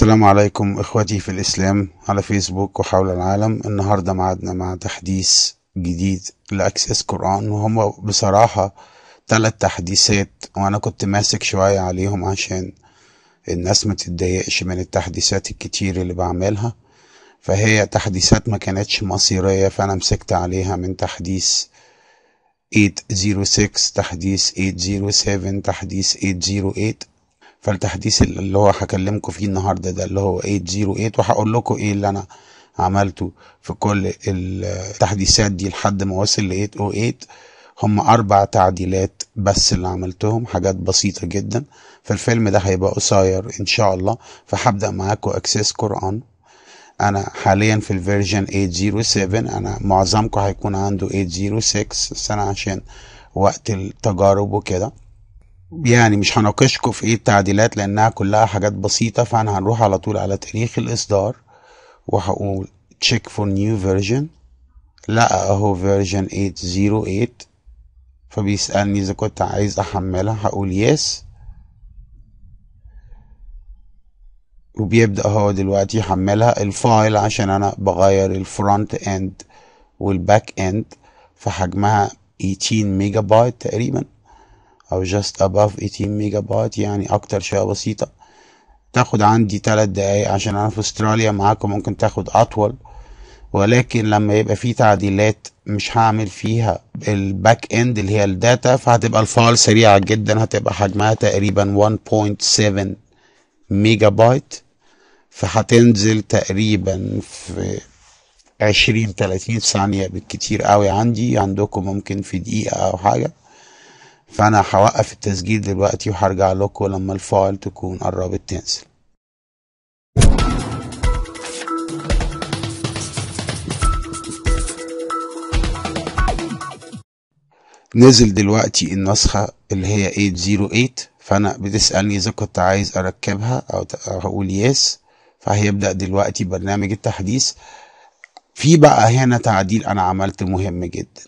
السلام عليكم إخوتي في الإسلام على فيسبوك وحول العالم النهاردة معدنا مع تحديث جديد لأكسس قرآن وهم بصراحة ثلاث تحديثات وأنا كنت ماسك شوية عليهم عشان الناس ما تتضايقش من التحديثات الكتير اللي بعملها فهي تحديثات ما كانتش مصيرية فأنا مسكت عليها من تحديث 806 تحديث 807 تحديث 808 فالتحديث اللي هو هكلمكم فيه النهارده ده اللي هو 808 وهقول لكم ايه اللي انا عملته في كل التحديثات دي لحد ما وصل ل 808 هم اربع تعديلات بس اللي عملتهم حاجات بسيطة جدا فالفيلم ده هيبقى قصير ان شاء الله فهبدأ معاكم اكسس قرآن انا حاليا في الفيرجن 807 انا معظمكم هيكون عنده 806 بس انا عشان وقت التجارب وكده يعني مش هناقشكم في ايه التعديلات لانها كلها حاجات بسيطة فانا هنروح على طول على تاريخ الاصدار وهقول تشيك فور نيو فيرجن لا اهو فيرجن 808 فبيسألني اذا كنت عايز احملها هقول يس وبيبدأ هو دلوقتي يحملها الفايل عشان انا بغير الفرونت اند والباك اند فحجمها 18 ميجا بايت تقريبا او جاست اباف 18 ميجا بايت يعني اكتر شوية بسيطة تاخد عندي تلات دقايق عشان انا في استراليا معاكم ممكن تاخد اطول ولكن لما يبقى في تعديلات مش هعمل فيها الباك اند اللي هي الداتا فهتبقى الفايل سريعة جدا هتبقى حجمها تقريبا 1.7 ميجا بايت فهتنزل تقريبا في عشرين تلاتين ثانية بالكتير قوي عندي عندكم ممكن في دقيقة أو حاجة فانا هوقف التسجيل دلوقتي وهرجع لكم لما الفايل تكون قربت تنزل نزل دلوقتي النسخة اللي هي 808 فأنا بتسألني إذا كنت عايز أركبها أو أقول يس فهيبدأ دلوقتي برنامج التحديث في بقى هنا تعديل أنا عملته مهم جدا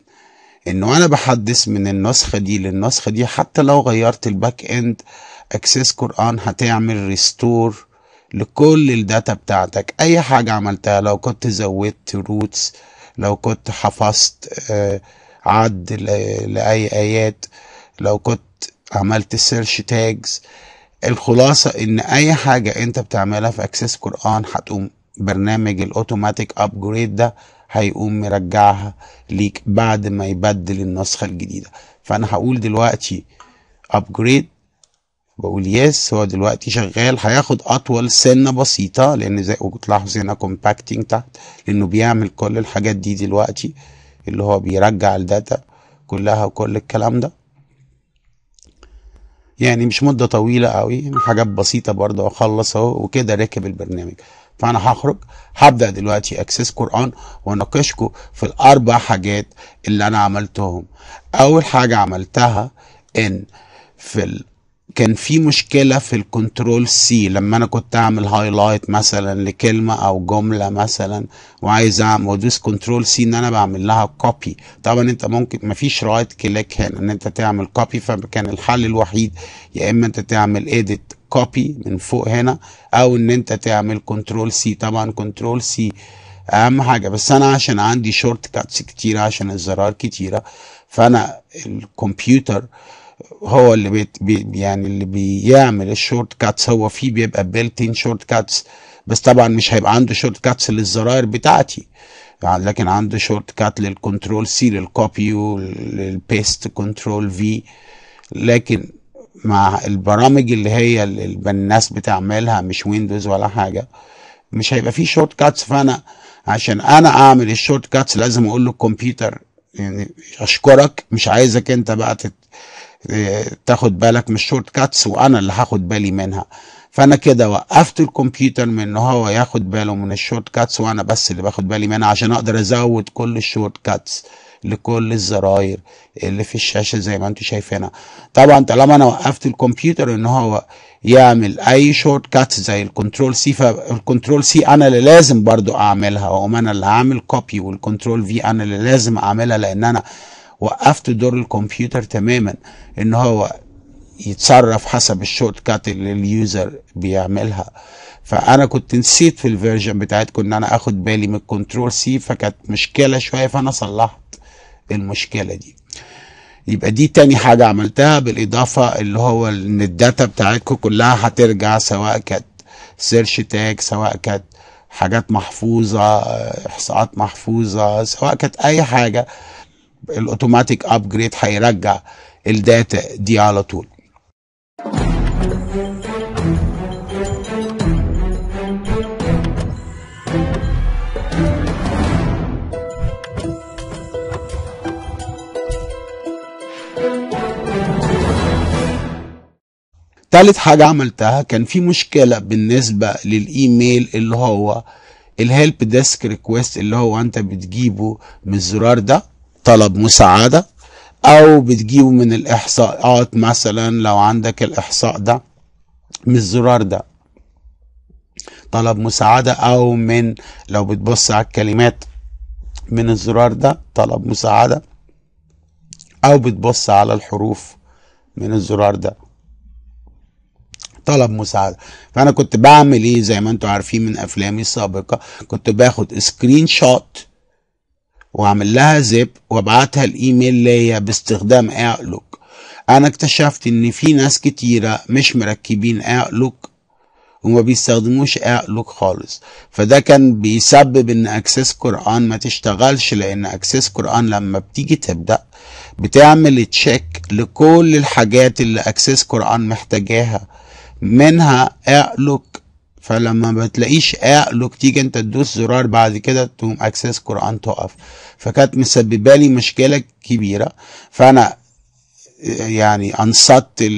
انه انا بحدث من النسخه دي للنسخه دي حتى لو غيرت الباك اند اكسس قران هتعمل ريستور لكل الداتا بتاعتك اي حاجه عملتها لو كنت زودت روتس لو كنت حفظت آه، عد لاي ايات لو كنت عملت سيرش تاجز الخلاصه ان اي حاجه انت بتعملها في اكسس قران هتقوم برنامج الاوتوماتيك ابجريد ده هيقوم مرجعها ليك بعد ما يبدل النسخة الجديدة فأنا هقول دلوقتي ابجريد بقول يس هو دلوقتي شغال هياخد أطول سنة بسيطة لأن زي وتلاحظوا هنا كومباكتنج تحت لأنه بيعمل كل الحاجات دي دلوقتي اللي هو بيرجع الداتا كلها وكل الكلام ده يعني مش مدة طويلة قوي حاجات بسيطة برضه أخلص أهو وكده راكب البرنامج فانا هخرج هبدا دلوقتي اكسس قران واناقشكم في الاربع حاجات اللي انا عملتهم اول حاجه عملتها ان في ال... كان في مشكله في الكنترول سي لما انا كنت اعمل هايلايت مثلا لكلمه او جمله مثلا وعايز اعمل ودوس كنترول سي ان انا بعمل لها كوبي طبعا انت ممكن مفيش رايت كليك هنا ان انت تعمل كوبي فكان الحل الوحيد يا اما انت تعمل اديت كوبي من فوق هنا او ان انت تعمل كنترول سي طبعا كنترول سي اهم حاجه بس انا عشان عندي شورت كاتس كتيره عشان الزرار كتيره فانا الكمبيوتر هو اللي بي يعني اللي بيعمل الشورت كاتس هو فيه بيبقى بيلتين شورت كاتس بس طبعا مش هيبقى عنده شورت كاتس للزراير بتاعتي لكن عنده شورت كات للكنترول سي للكوبي وللبيست كنترول في لكن مع البرامج اللي هي اللي الناس بتعملها مش ويندوز ولا حاجه مش هيبقى في شورت كاتس فانا عشان انا اعمل الشورت كاتس لازم اقول للكمبيوتر يعني اشكرك مش عايزك انت بقى تت... تاخد بالك من الشورت كاتس وانا اللي هاخد بالي منها فانا كده وقفت الكمبيوتر من ان هو ياخد باله من الشورت كاتس وانا بس اللي باخد بالي منها عشان اقدر ازود كل الشورت كاتس لكل الزراير اللي في الشاشه زي ما انتم شايفينها طبعا طالما انا وقفت الكمبيوتر ان هو يعمل اي شورت كات زي الكنترول سي فالكنترول سي انا اللي لازم برضو اعملها واقوم انا اللي هعمل كوبي والكنترول في انا اللي لازم اعملها لان انا وقفت دور الكمبيوتر تماما ان هو يتصرف حسب الشورت كات اللي اليوزر بيعملها فانا كنت نسيت في الفيرجن بتاعتكم ان انا اخد بالي من الكنترول سي فكانت مشكله شويه فانا صلحت المشكله دي يبقى دي تاني حاجه عملتها بالاضافه اللي هو ان الداتا بتاعتكم كلها هترجع سواء كانت سيرش تاج سواء كانت حاجات محفوظه احصاءات محفوظه سواء كانت اي حاجه الاوتوماتيك ابجريد هيرجع الداتا دي على طول تالت حاجة عملتها كان في مشكلة بالنسبة للإيميل اللي هو الهيلب ديسك ريكويست اللي هو أنت بتجيبه من الزرار ده طلب مساعدة أو بتجيبه من الإحصاءات مثلا لو عندك الإحصاء ده من الزرار ده طلب مساعدة أو من لو بتبص على الكلمات من الزرار ده طلب مساعدة أو بتبص على الحروف من الزرار ده طلب مساعده فانا كنت بعمل ايه زي ما انتم عارفين من افلامي السابقه كنت باخد سكرين شوت واعمل لها زيب وابعتها الايميل ليا باستخدام اوتلوك انا اكتشفت ان في ناس كتيره مش مركبين اوتلوك وما بيستخدموش اوتلوك خالص فده كان بيسبب ان اكسس قران ما تشتغلش لان اكسس قران لما بتيجي تبدا بتعمل تشيك لكل الحاجات اللي اكسس قران محتاجاها منها اقلق فلما ما بتلاقيش اقلق تيجي انت تدوس زرار بعد كده تقوم اكسس قران تقف فكانت مسببه لي مشكله كبيره فانا يعني انصت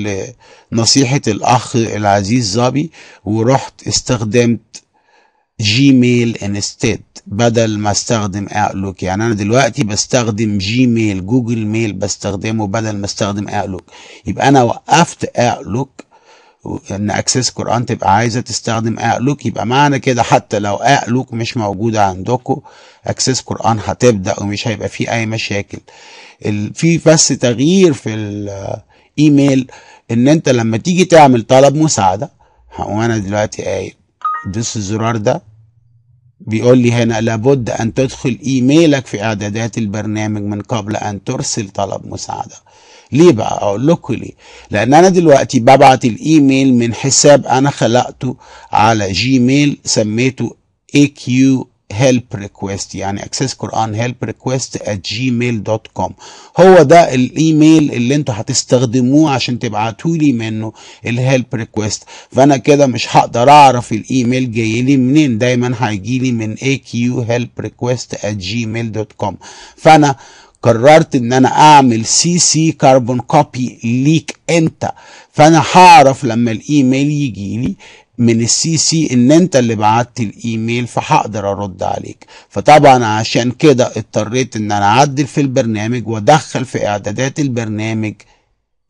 نصيحه الاخ العزيز ظبي ورحت استخدمت جيميل انستيد بدل ما استخدم اوتلوك يعني انا دلوقتي بستخدم جيميل جوجل ميل بستخدمه بدل ما استخدم اوتلوك يبقى انا وقفت اوتلوك ان اكسس قران تبقى عايزه تستخدم اقلوك يبقى معنى كده حتى لو اقلوك مش موجوده عندكم اكسس قران هتبدا ومش هيبقى فيه اي مشاكل في بس تغيير في الايميل ان انت لما تيجي تعمل طلب مساعده هقوم انا دلوقتي قايل دوس الزرار ده بيقول لي هنا لابد ان تدخل ايميلك في اعدادات البرنامج من قبل ان ترسل طلب مساعده ليه بقى اقول لكم ليه لان انا دلوقتي ببعت الايميل من حساب انا خلقته على جيميل سميته اي كيو هيلب ريكويست يعني اكسس قران ات جيميل دوت كوم هو ده الايميل اللي انتوا هتستخدموه عشان تبعتوا لي منه الهيلب ريكويست فانا كده مش هقدر اعرف الايميل جاي لي منين دايما هيجي لي من اي كيو جيميل دوت كوم فانا قررت ان انا اعمل سي سي كاربون كوبي ليك انت فانا هعرف لما الايميل يجي لي من السي سي ان انت اللي بعت الايميل فهقدر ارد عليك فطبعا عشان كده اضطريت ان انا اعدل في البرنامج وادخل في اعدادات البرنامج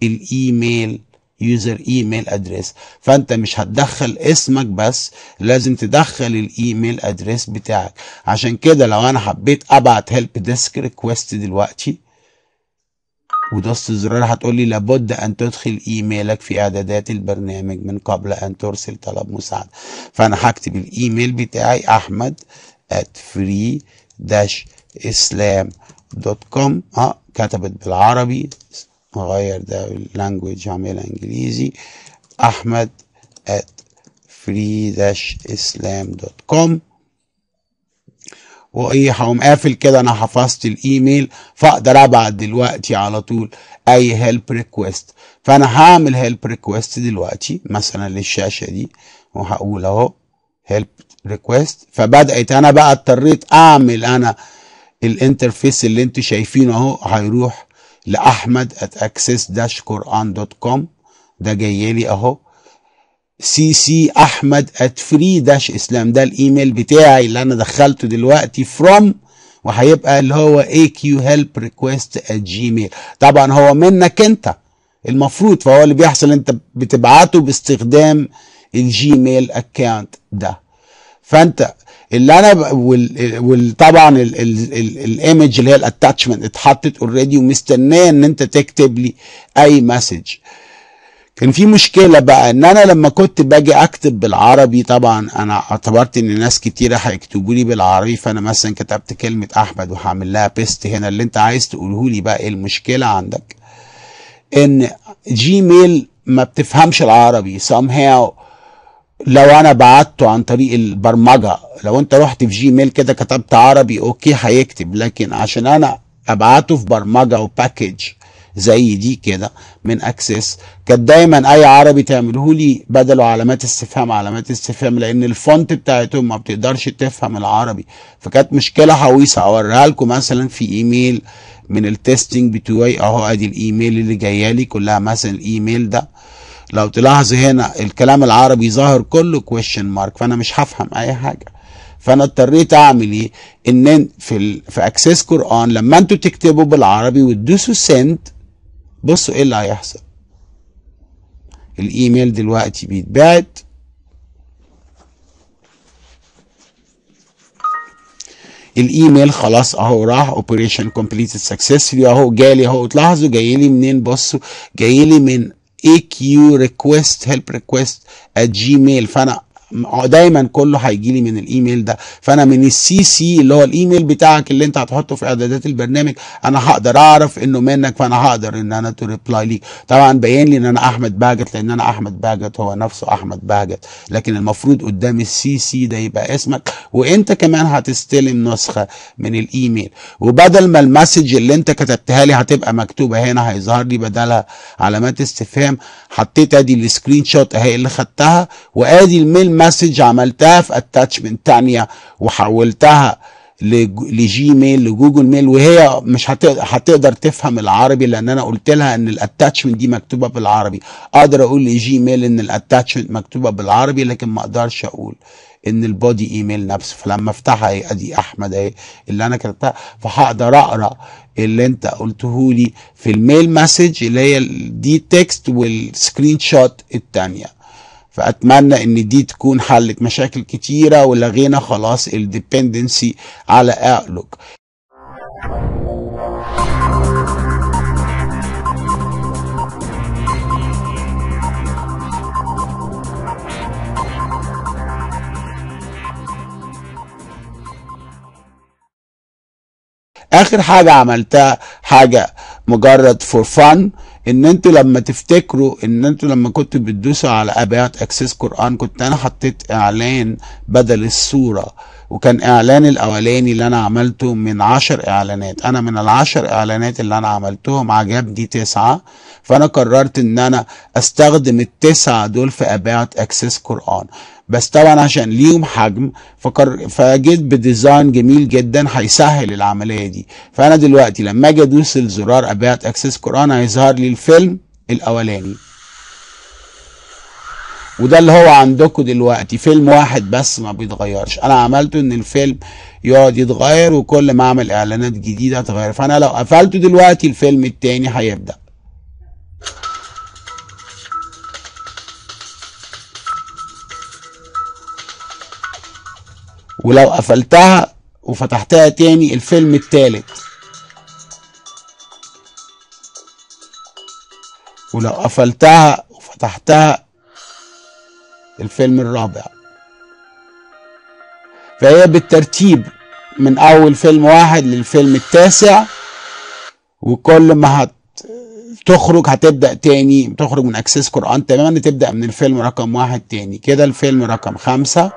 الايميل يوزر ايميل ادريس فانت مش هتدخل اسمك بس لازم تدخل الايميل ادريس بتاعك عشان كده لو انا حبيت ابعت هيلب ديسك ريكويست دلوقتي ودوست الزرار هتقول لي لابد ان تدخل ايميلك في اعدادات البرنامج من قبل ان ترسل طلب مساعده فانا هكتب الايميل بتاعي احمد at free islamcom دوت كوم اه كتبت بالعربي اغير ده اللانجوج هعملها انجليزي احمد at free-islam.com وايه هقوم قافل كده انا حفظت الايميل فاقدر ابعت دلوقتي على طول اي هيلب ريكويست فانا هعمل هيلب ريكويست دلوقتي مثلا للشاشه دي وهقول اهو هيلب ريكويست فبدات انا بقى اضطريت اعمل انا الانترفيس اللي انتوا شايفينه اهو هيروح لاحمد at access كوم ده جاي لي اهو سي سي احمد at free اسلام ده الايميل بتاعي اللي انا دخلته دلوقتي from وهيبقى اللي هو aq help request at gmail طبعا هو منك انت المفروض فهو اللي بيحصل انت بتبعته باستخدام الجيميل اكاونت ده فانت اللي انا وطبعا الايمج اللي هي الاتاتشمنت اتحطت اوريدي ومستناه ان انت تكتب لي اي مسج كان في مشكله بقى ان انا لما كنت باجي اكتب بالعربي طبعا انا اعتبرت ان ناس كتيره هيكتبوا لي بالعربي فانا مثلا كتبت كلمه احمد وهعمل لها بيست هنا اللي انت عايز تقوله لي بقى ايه المشكله عندك ان جيميل ما بتفهمش العربي somehow لو انا بعته عن طريق البرمجه لو انت رحت في جيميل كده كتبت عربي اوكي هيكتب لكن عشان انا ابعته في برمجه وباكج زي دي كده من اكسس كانت دايما اي عربي تعمله لي بدلوا علامات استفهام علامات استفهام لان الفونت بتاعتهم ما بتقدرش تفهم العربي فكانت مشكله حويصه اوريها لكم مثلا في ايميل من التستنج بتوعي اهو ادي الايميل اللي جايه لي كلها مثلا الايميل ده لو تلاحظ هنا الكلام العربي ظاهر كله كويشن مارك فانا مش هفهم اي حاجه فانا اضطريت اعمل ايه ان في الـ في اكسس قران لما انتوا تكتبوا بالعربي وتدوسوا سند بصوا ايه اللي هيحصل الايميل دلوقتي بيتبعت الايميل خلاص اهو راح اوبريشن كومبليتد سكسسفلي اهو جالي اهو تلاحظوا جاي لي منين بصوا جاي لي من aq request help request at gmail فانا دايما كله هيجي لي من الايميل ده فانا من السي سي اللي هو الايميل بتاعك اللي انت هتحطه في اعدادات البرنامج انا هقدر اعرف انه منك فانا هقدر ان انا تو ريبلاي ليك طبعا باين لي ان انا احمد باجت لان انا احمد باجت هو نفسه احمد باجت لكن المفروض قدام السي سي ده يبقى اسمك وانت كمان هتستلم نسخه من الايميل وبدل ما المسج اللي انت كتبتها لي هتبقى مكتوبه هنا هيظهر لي بدلها علامات استفهام حطيت ادي السكرين شوت اهي اللي خدتها وادي الميل مسج عملتها في اتاتشمنت تانية وحولتها لجيميل لجوجل ميل وهي مش هتقدر تفهم العربي لان انا قلت لها ان الاتاتشمنت دي مكتوبه بالعربي اقدر اقول لجيميل ان الاتاتشمنت مكتوبه بالعربي لكن ما اقدرش اقول ان البودي ايميل نفسه فلما افتحها ايه ادي احمد اهي اللي انا كتبتها فهقدر اقرا اللي انت قلته لي في الميل مسج اللي هي دي تكست والسكرين شوت الثانيه فأتمنى إن دي تكون حلت مشاكل كتيرة ولغينا خلاص الديبندنسي على أوتلوك اخر حاجه عملتها حاجه مجرد فور فن ان انتوا لما تفتكروا ان انتوا لما كنتوا بتدوسوا على ابيات اكسس قران كنت انا حطيت اعلان بدل الصوره وكان اعلان الاولاني اللي انا عملته من عشر اعلانات انا من العشر اعلانات اللي انا عملتهم عجبني تسعة فانا قررت ان انا استخدم التسعة دول في اباعة اكسس قرآن بس طبعا عشان ليهم حجم فقر... فجيت بديزاين جميل جدا هيسهل العملية دي فانا دلوقتي لما اجي ادوس الزرار اباعة اكسس قرآن هيظهر لي الفيلم الاولاني وده اللي هو عندكم دلوقتي فيلم واحد بس ما بيتغيرش انا عملته ان الفيلم يقعد يتغير وكل ما اعمل اعلانات جديده تغير فانا لو قفلته دلوقتي الفيلم التاني هيبدا ولو قفلتها وفتحتها تاني الفيلم التالت ولو قفلتها وفتحتها الفيلم الرابع فهي بالترتيب من اول فيلم واحد للفيلم التاسع وكل ما هت تخرج هتبدا تاني تخرج من اكسس قران تماما تبدا من الفيلم رقم واحد تاني كده الفيلم رقم خمسة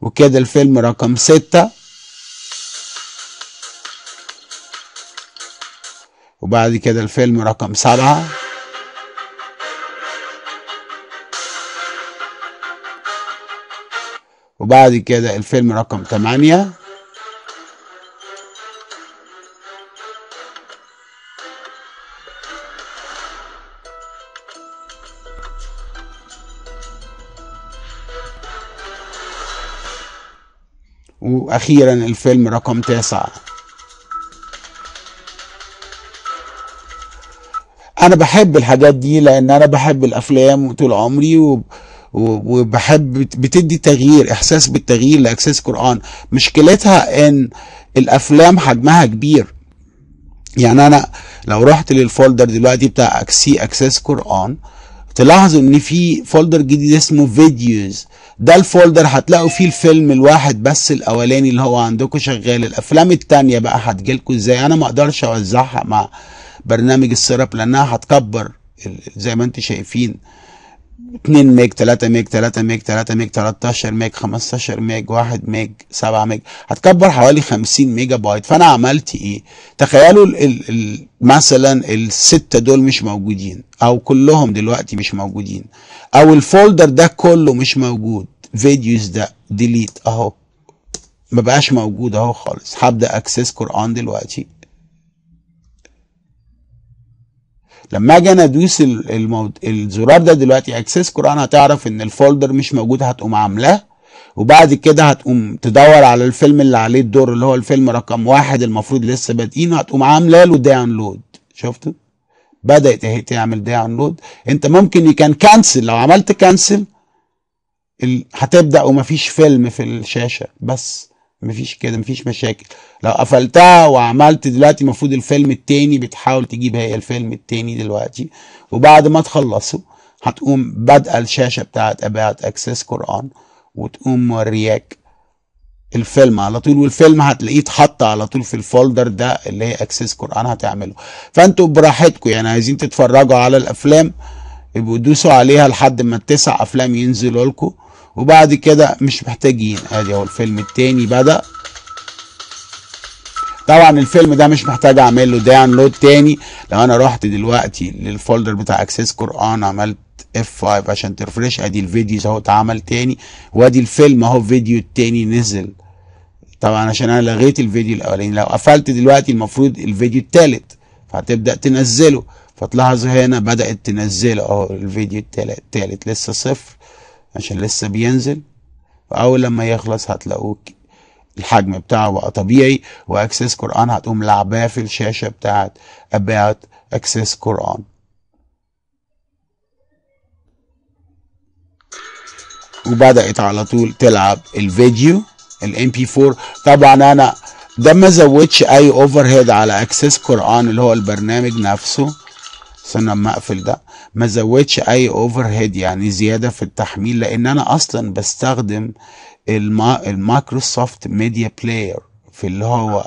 وكده الفيلم رقم ستة وبعد كده الفيلم رقم سبعة وبعد كده الفيلم رقم تمانية واخيرا الفيلم رقم تسعة انا بحب الحاجات دي لان انا بحب الافلام طول عمري و... وبحب بتدي تغيير احساس بالتغيير لاجساس القران مشكلتها ان الافلام حجمها كبير يعني انا لو رحت للفولدر دلوقتي بتاع اكسي اكسس قران تلاحظوا ان في فولدر جديد اسمه فيديوز ده الفولدر هتلاقوا فيه الفيلم الواحد بس الاولاني اللي هو عندكم شغال الافلام التانية بقى هتجيلكم ازاي انا ما اقدرش اوزعها مع برنامج السيرب لانها هتكبر زي ما انتم شايفين 2 ميج 3 ميج 3 ميج 3 ميج 13 ميج 15 ميج 1 ميج 7 ميج هتكبر حوالي 50 ميجا بايت فانا عملت ايه تخيلوا الـ الـ مثلا الستة دول مش موجودين او كلهم دلوقتي مش موجودين او الفولدر ده كله مش موجود فيديوز ده ديليت اهو ما بقاش موجود اهو خالص هبدا اكسس قران دلوقتي لما اجي انا ادوس المود... الزرار ده دلوقتي اكسس قران هتعرف ان الفولدر مش موجود هتقوم عاملاه وبعد كده هتقوم تدور على الفيلم اللي عليه الدور اللي هو الفيلم رقم واحد المفروض لسه بادئينه هتقوم عامله له داونلود شفت بدات اهي تعمل داونلود انت ممكن يكان كانسل لو عملت كانسل هتبدا ومفيش فيلم في الشاشه بس مفيش كده مفيش مشاكل لو قفلتها وعملت دلوقتي المفروض الفيلم التاني بتحاول تجيب هي الفيلم التاني دلوقتي وبعد ما تخلصه هتقوم بادئه الشاشه بتاعت اباعت اكسس قران وتقوم مورياك الفيلم على طول والفيلم هتلاقيه اتحط على طول في الفولدر ده اللي هي اكسس قران هتعمله فانتوا براحتكم يعني عايزين تتفرجوا على الافلام يبقوا دوسوا عليها لحد ما التسع افلام ينزلوا لكم وبعد كده مش محتاجين ادي اهو الفيلم التاني بدأ طبعا الفيلم ده مش محتاج اعمل له داونلود تاني لو انا رحت دلوقتي للفولدر بتاع اكسس قران عملت F5 عشان ترفرش ادي الفيديوز اهو اتعمل تاني وادي الفيلم اهو فيديو التاني نزل طبعا عشان انا لغيت الفيديو الاولاني لو قفلت دلوقتي المفروض الفيديو التالت فهتبدا تنزله فتلاحظوا هنا بدات تنزله اهو الفيديو التالت لسه صفر عشان لسه بينزل فاول لما يخلص هتلاقوك الحجم بتاعه بقى طبيعي واكسس قران هتقوم لعباه في الشاشه بتاعت about اكسس قران وبدات على طول تلعب الفيديو الام بي 4 طبعا انا ده ما زودش اي اوفر هيد على اكسس قران اللي هو البرنامج نفسه استنى اما اقفل ده ما زودش اي اوفر هيد يعني زياده في التحميل لان انا اصلا بستخدم الما المايكروسوفت ميديا بلاير في اللي هو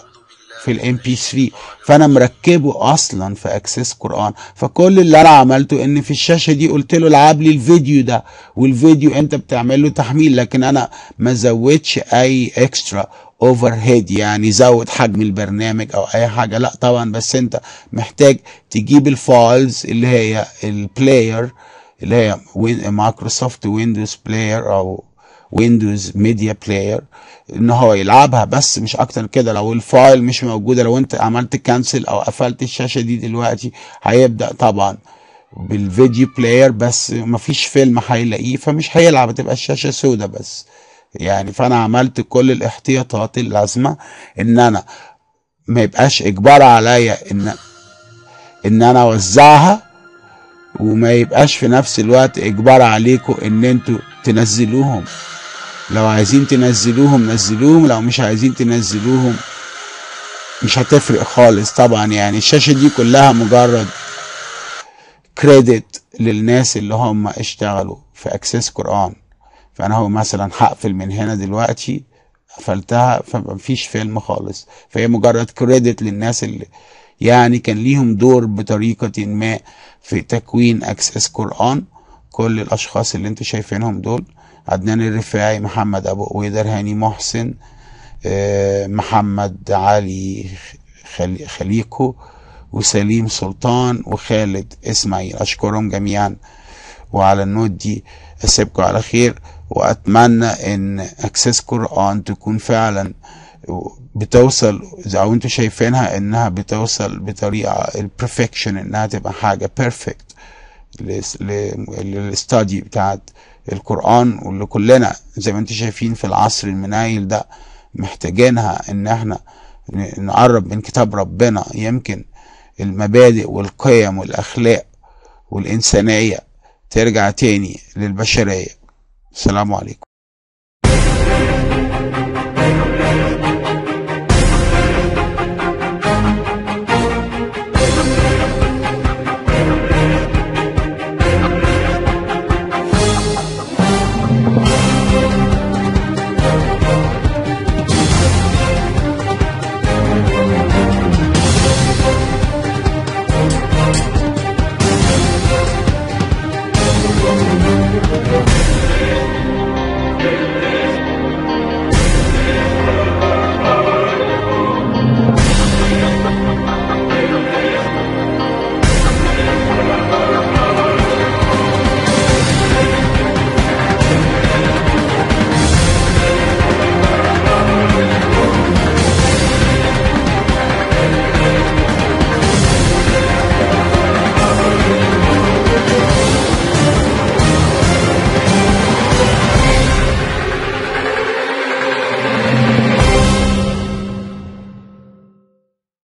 في الام بي 3 فانا مركبه اصلا في اكسس قران فكل اللي انا عملته ان في الشاشه دي قلت له العب لي الفيديو ده والفيديو انت بتعمل له تحميل لكن انا ما زودش اي اكسترا اوفر هيد يعني زود حجم البرنامج او اي حاجه لا طبعا بس انت محتاج تجيب الفايلز اللي هي البلاير اللي هي مايكروسوفت ويندوز بلاير او ويندوز ميديا بلاير ان هو يلعبها بس مش اكتر كده لو الفايل مش موجوده لو انت عملت كانسل او قفلت الشاشه دي دلوقتي هيبدا طبعا بالفيديو بلاير بس مفيش فيلم هيلاقيه فمش هيلعب هتبقى الشاشه سودا بس يعني فانا عملت كل الاحتياطات اللازمه ان انا ما يبقاش اجبار عليا ان ان انا اوزعها وما يبقاش في نفس الوقت اجبار عليكم ان انتوا تنزلوهم لو عايزين تنزلوهم نزلوهم لو مش عايزين تنزلوهم مش هتفرق خالص طبعا يعني الشاشه دي كلها مجرد كريدت للناس اللي هم اشتغلوا في اكسس قران فانا هو مثلا هقفل من هنا دلوقتي قفلتها فمفيش فيلم خالص فهي مجرد كريدت للناس اللي يعني كان ليهم دور بطريقة ما في تكوين أكسس قرآن كل الأشخاص اللي انتوا شايفينهم دول عدنان الرفاعي محمد أبو قويدر هاني محسن آه، محمد علي خليكو وسليم سلطان وخالد إسماعيل أشكرهم جميعا وعلى النوت دي أسيبكم على خير واتمنى ان اكسس قرآن تكون فعلا بتوصل او انتم شايفينها انها بتوصل بطريقه البرفكشن انها تبقى حاجه بيرفكت للاستادي بتاعت القرآن واللي كلنا زي ما انتم شايفين في العصر المنايل ده محتاجينها ان احنا نقرب من كتاب ربنا يمكن المبادئ والقيم والاخلاق والانسانيه ترجع تاني للبشريه السلام عليكم